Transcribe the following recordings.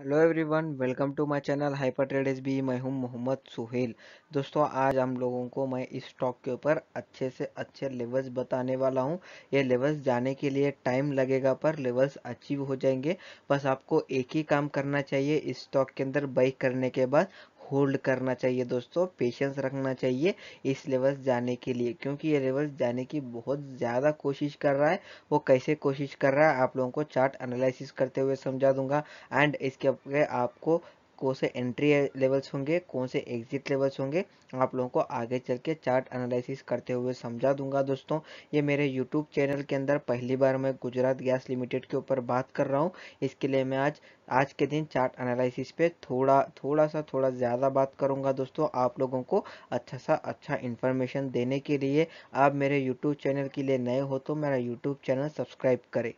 hello everyone welcome to my channel hyper trade S B मैं हूं मोहम्मद सुहेल दोस्तों आज हम लोगों को मैं इस स्टॉक के ऊपर अच्छे से अच्छे लेवल्स बताने वाला हूं ये लेवल्स जाने के लिए टाइम लगेगा पर लेवल्स अचीव हो जाएंगे बस आपको एक ही काम करना चाहिए इस स्टॉक के अंदर बाइक करने के बाद होल्ड करना चाहिए दोस्तों पेशेंस रखना चाहिए इस लेवल जाने के लिए क्योंकि ये लेवल जाने की बहुत ज़्यादा कोशिश कर रहा है वो कैसे कोशिश कर रहा है आप लोगों को चार्ट एनालिसिस करते हुए समझा दूंगा एंड इसके आपको कौन से एंट्री लेवल्स होंगे कौन से एग्जिट लेवल्स होंगे आप लोगों को आगे चल के चार्ट एनालिसिस करते हुए समझा दूंगा दोस्तों ये मेरे यूट्यूब चैनल के अंदर पहली बार मैं गुजरात गैस लिमिटेड के ऊपर बात कर रहा हूँ इसके लिए मैं आज आज के दिन चार्ट एनालिसिस पे थोड़ा थोड़ा सा थोड़ा ज़्यादा बात करूँगा दोस्तों आप लोगों को अच्छा सा अच्छा इन्फॉर्मेशन देने के लिए आप मेरे यूट्यूब चैनल के लिए नए हो तो मेरा यूट्यूब चैनल सब्सक्राइब करें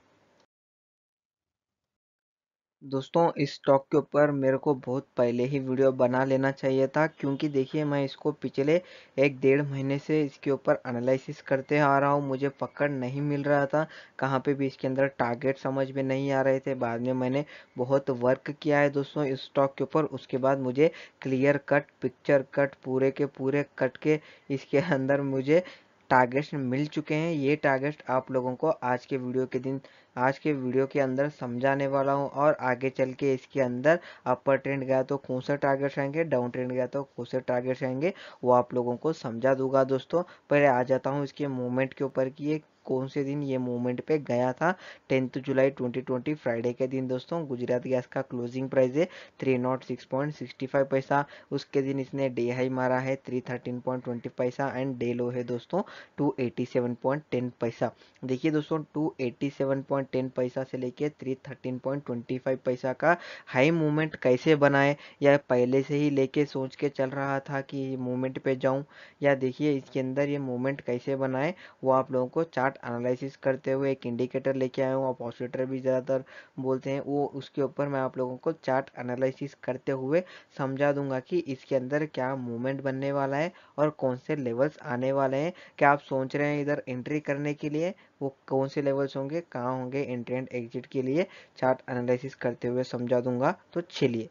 दोस्तों इस स्टॉक के ऊपर मेरे को बहुत पहले ही वीडियो बना लेना चाहिए था क्योंकि देखिए मैं इसको पिछले एक डेढ़ महीने से इसके ऊपर एनालिसिस करते आ रहा हूँ मुझे पकड़ नहीं मिल रहा था कहाँ पे भी इसके अंदर टारगेट समझ में नहीं आ रहे थे बाद में मैंने बहुत वर्क किया है दोस्तों इस स्टॉक के ऊपर उसके बाद मुझे क्लियर कट पिक्चर कट पूरे के पूरे कट के इसके अंदर मुझे टारगेट्स मिल चुके हैं ये टारगेट आप लोगों को आज के वीडियो के दिन आज के वीडियो के अंदर समझाने वाला हूँ और आगे चल के इसके अंदर अपर ट्रेंड गया तो कौन सा टारगेट्स आएंगे डाउन ट्रेंड गया तो कौन से टारगेट्स तो आएंगे वो आप लोगों को समझा दूंगा दोस्तों पहले आ जाता हूँ इसके मूवमेंट के ऊपर की ये कौन से दिन ये मूवमेंट पे गया था टेंथ जुलाई 2020 फ्राइडे के दिन दोस्तों गुजरात गैस का क्लोजिंग प्राइस है three naught six point sixty five पैसा उसके दिन इसने डे हाई मारा है थ्री थर्टीन पॉइंट ट्वेंटी पैसा एंड डे लो है दोस्तों two eighty seven point ten पैसा देखिए दोस्तों two eighty seven point point ten पैसा से लेके three thirteen point twenty five पैसा का हाई मूवमेंट कैसे बनाए या पहले से ही लेके सोच के चल रहा था कि मूवमेंट पे जाऊं या देखिए इसके अंदर ये मूवमेंट कैसे बनाए वो आप लोगों को चार्ट एनालिसिस करते हुए एक इंडिकेटर लेके आया हूँ ऑपोसिटर भी ज़्यादातर बोलते हैं वो उसके ऊपर मैं आप लोगों को चार्ट एनालिसिस करते हुए समझा दूंगा कि इसके अंदर क्या मूवमेंट बनने वाला है और कौन से लेवल्स आने वाले हैं क्या आप सोच रहे हैं इधर एंट्री करने के लिए वो कौन से लेवल्स होंगे कहाँ होंगे होंगे एंट्री एंड एग्जिट के लिए चार्ट एनालिसिस करते हुए समझा दूंगा तो चलिए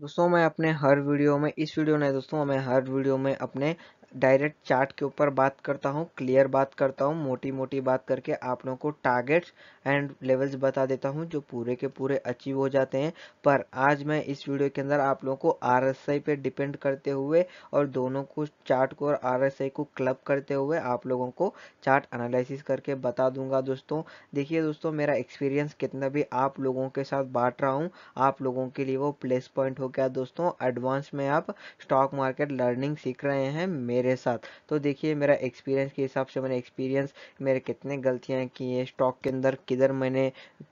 दोस्तों मैं अपने हर वीडियो में इस वीडियो में दोस्तों मैं हर वीडियो में अपने डायरेक्ट चार्ट के ऊपर बात करता हूँ क्लियर बात करता हूँ मोटी मोटी बात करके आप लोगों को टारगेट्स एंड लेवल्स बता देता हूँ जो पूरे के पूरे अचीव हो जाते हैं पर आज मैं इस वीडियो के अंदर आप लोगों को आर एस आई पे डिपेंड करते हुए और दोनों को चार्ट को और आर एस आई को क्लब करते हुए आप लोगों को चार्ट एनालिसिस करके बता दूंगा दोस्तों देखिए दोस्तों मेरा एक्सपीरियंस कितना भी आप लोगों के साथ बांट रहा हूँ आप लोगों के लिए वो प्लेस पॉइंट हो गया दोस्तों एडवांस में आप स्टॉक मार्केट लर्निंग सीख रहे हैं मेरे मेरे साथ तो देखिए मेरा एक्सपीरियंस के हिसाब से मैंने एक्सपीरियंस मेरे कितने गलतियाँ की हैं स्टॉक के अंदर किधर मैंने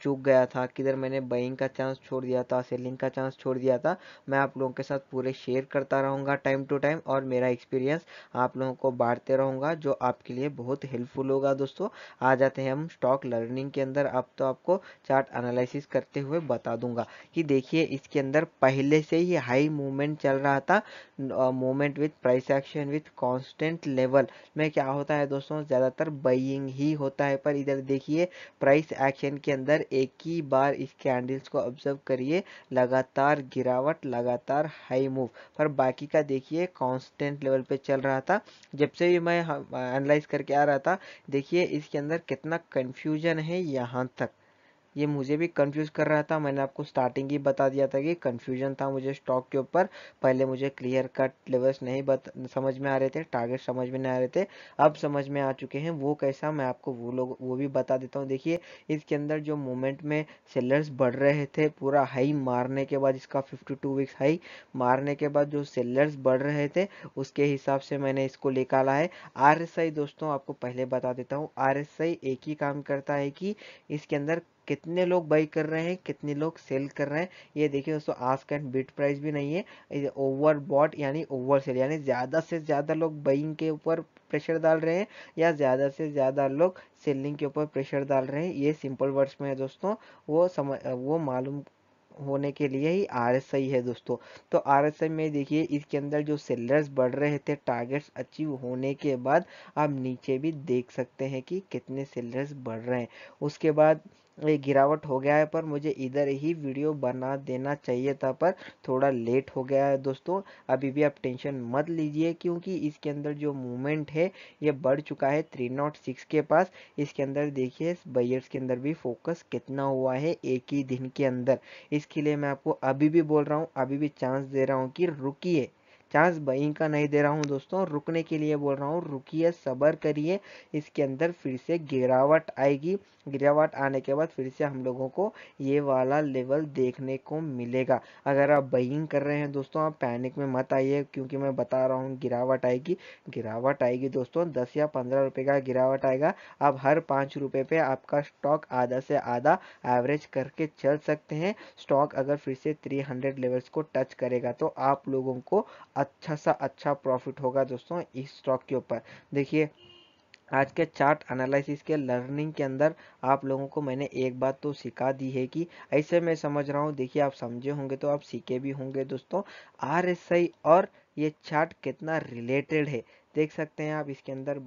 चूक गया था किधर मैंने बइंग का चांस छोड़ दिया था सेलिंग का चांस छोड़ दिया था मैं आप लोगों के साथ पूरे शेयर करता रहूँगा टाइम टू टाइम और मेरा एक्सपीरियंस आप लोगों को बांटते रहूँगा जो आपके लिए बहुत हेल्पफुल होगा दोस्तों आ जाते हैं हम स्टॉक लर्निंग के अंदर अब तो आपको चार्ट एनालिसिस करते हुए बता दूंगा कि देखिए इसके अंदर पहले से ही हाई मूवमेंट चल रहा था movement with price action with constant level में क्या होता है दोस्तों ज़्यादातर बइंग ही होता है पर इधर देखिए प्राइस एक्शन के अंदर एक ही बार इस कैंडल्स को ऑब्जर्व करिए लगातार गिरावट लगातार हाई मूव पर बाकी का देखिए कांस्टेंट लेवल पे चल रहा था जब से भी मैं एनालाइज करके आ रहा था देखिए इसके अंदर कितना कन्फ्यूजन है यहाँ तक ये मुझे भी कंफ्यूज कर रहा था मैंने आपको स्टार्टिंग ही बता दिया था कि कंफ्यूजन था मुझे स्टॉक के ऊपर पहले मुझे क्लियर कट लेवल्स नहीं बत, समझ में आ रहे थे टारगेट समझ में नहीं आ रहे थे अब समझ में आ चुके हैं वो कैसा मैं आपको वो लोग वो भी बता देता हूँ देखिए इसके अंदर जो मोमेंट में सेलर्स बढ़ रहे थे पूरा हाई मारने के बाद इसका टू वीक्स हाई मारने के बाद जो सेलर्स बढ़ रहे थे उसके हिसाब से मैंने इसको निकाला है आर दोस्तों आपको पहले बता देता हूँ आर एक ही काम करता है कि इसके अंदर कितने लोग बाई कर रहे हैं कितने लोग सेल कर रहे हैं ये देखिए दोस्तों आस्क एंड बिट प्राइस भी नहीं है ओवर बॉट यानी ओवर सेल यानी ज़्यादा से ज़्यादा लोग बाइंग के ऊपर प्रेशर डाल रहे हैं या ज़्यादा से ज़्यादा लोग सेलिंग के ऊपर प्रेशर डाल रहे हैं ये सिंपल वर्ड्स में है दोस्तों वो समझ वो मालूम होने के लिए ही आई है दोस्तों तो आई में देखिए इसके अंदर जो सेलर्स बढ़ रहे थे टारगेट्स अचीव होने के बाद आप नीचे भी देख सकते हैं कि कितने सेलर्स बढ़ रहे हैं उसके बाद गिरावट हो गया है पर मुझे इधर ही वीडियो बना देना चाहिए था पर थोड़ा लेट हो गया है दोस्तों अभी भी आप टेंशन मत लीजिए क्योंकि इसके अंदर जो मूवमेंट है ये बढ़ चुका है थ्री नॉट सिक्स के पास इसके अंदर देखिए बैयर्स के अंदर भी फोकस कितना हुआ है एक ही दिन के अंदर इसके लिए मैं आपको अभी भी बोल रहा हूँ अभी भी चांस दे रहा हूँ कि रुकी चांस बहिंग का नहीं दे रहा हूँ दोस्तों रुकने के लिए बोल रहा हूँ रुकिए सबर करिए इसके अंदर फिर से गिरावट आएगी गिरावट आने के बाद फिर से हम लोगों को ये वाला लेवल देखने को मिलेगा अगर आप बहिंग कर रहे हैं दोस्तों आप पैनिक में मत आइए क्योंकि मैं बता रहा हूँ गिरावट आएगी गिरावट आएगी दोस्तों दस या पंद्रह रुपये का गिरावट आएगा आप हर पाँच रुपये पे आपका स्टॉक आधा से आधा एवरेज करके चल सकते हैं स्टॉक अगर फिर से थ्री लेवल्स को टच करेगा तो आप लोगों को अच्छा सा अच्छा प्रॉफिट होगा दोस्तों इस स्टॉक के ऊपर देखिए आज के चार्ट एनालिसिस के लर्निंग के अंदर आप लोगों को मैंने एक बात तो सिखा दी है कि ऐसे मैं समझ रहा हूँ देखिए आप समझे होंगे तो आप सीखे भी होंगे दोस्तों आरएसआई और ये चार्ट कितना रिलेटेड है देख सकते हैं आप इसके अंदर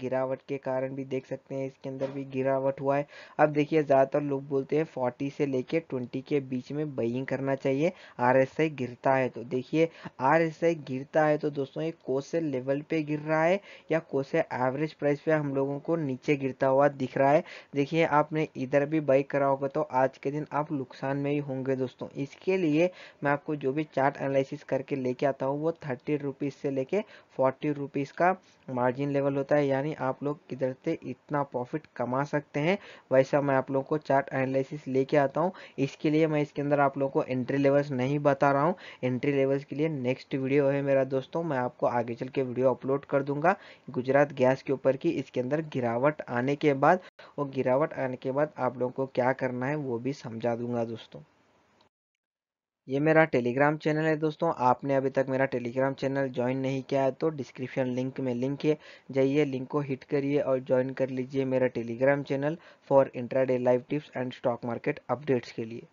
गिरावट के कारण भी देख सकते हैं इसके अंदर भी गिरावट हुआ है अब देखिए ज़्यादातर लोग बोलते हैं फोर्टी से लेके ट्वेंटी के बीच में बइंग करना चाहिए आर गिरता है तो देखिए आर गिरता है तो दोस्तों ये कोसे लेवल पे गिर रहा है या कोसे एवरेज प्राइस पे हम लोगों को नीचे गिरता हुआ दिख रहा है देखिए आपने इधर भी बाइक करा होगा तो आज के दिन आप नुकसान में ही होंगे दोस्तों इसके लिए मैं आपको जो भी चार्ट एनालिसिस करके लेके आता हूँ वो थर्टी रुपीज़ से लेके फोर्टी रुपीज़ रुपीज़ का मार्जिन लेवल होता है यानी आप लोग किधर से इतना प्रॉफिट कमा सकते हैं वैसा मैं आप लोगों को चार्ट एनालिसिस लेके आता हूँ इसके लिए मैं इसके अंदर आप लोगों को एंट्री लेवल्स नहीं बता रहा हूँ एंट्री लेवल्स के लिए नेक्स्ट वीडियो है मेरा दोस्तों मैं आपको आगे चल के वीडियो अपलोड कर दूंगा गुजरात गैस के ऊपर की इसके अंदर गिरावट आने के बाद और गिरावट आने के बाद आप लोगों को क्या करना है वो भी समझा दूंगा दोस्तों ये मेरा टेलीग्राम चैनल है दोस्तों आपने अभी तक मेरा टेलीग्राम चैनल ज्वाइन नहीं किया है तो डिस्क्रिप्शन लिंक में लिंक है जाइए लिंक को हिट करिए और ज्वाइन कर लीजिए मेरा Telegram channel for intraday live tips and stock market updates के लिए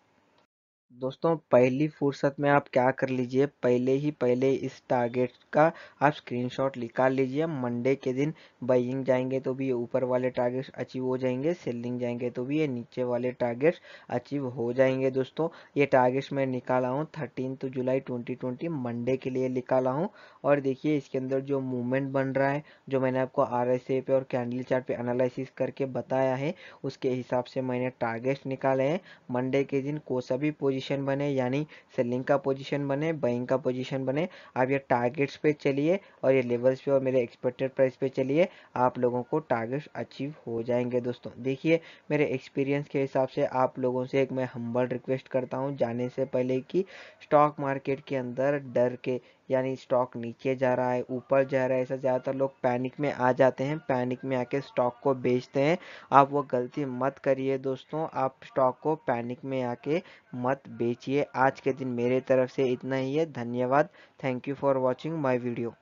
दोस्तों पहली फुर्सत में आप क्या कर लीजिए पहले ही पहले इस टारगेट का आप स्क्रीनशॉट निकाल लीजिए मंडे के दिन बाइंग जाएंगे तो भी ये ऊपर वाले टारगेट्स अचीव हो जाएंगे सेलिंग जाएंगे तो भी ये नीचे वाले टारगेट्स अचीव हो जाएंगे दोस्तों ये टारगेट्स मैं निकाला हूँ थर्टीन तो जुलाई ट्वेंटी ट्वेंटी मंडे के लिए निकाला हूँ और देखिए इसके अंदर जो मूवमेंट बन रहा है जो मैंने आपको आर एस पे और कैंडल चार्ट पे एनालिसिस करके बताया है उसके हिसाब से मैंने टारगेट्स निकाले हैं मंडे के दिन को सा भी पोजिशन पोजीशन बने यानी सेलिंग का पोजीशन बने बाइंग का पोजीशन बने आप ये टारगेट्स पे चलिए और ये लेवल्स पे और मेरे एक्सपेक्टेड प्राइस पे चलिए आप लोगों को टारगेट्स अचीव हो जाएंगे दोस्तों देखिए मेरे एक्सपीरियंस के हिसाब से आप लोगों से एक मैं हम्बल रिक्वेस्ट करता हूँ जाने से पहले कि स्टॉक मार्केट के अंदर डर के यानी स्टॉक नीचे जा रहा है ऊपर जा रहा है ऐसा ज़्यादातर लोग पैनिक में आ जाते हैं पैनिक में आके स्टॉक को बेचते हैं आप वो गलती मत करिए दोस्तों आप स्टॉक को पैनिक में आके मत बेचिए आज के दिन मेरे तरफ से इतना ही है धन्यवाद thank you for watching my video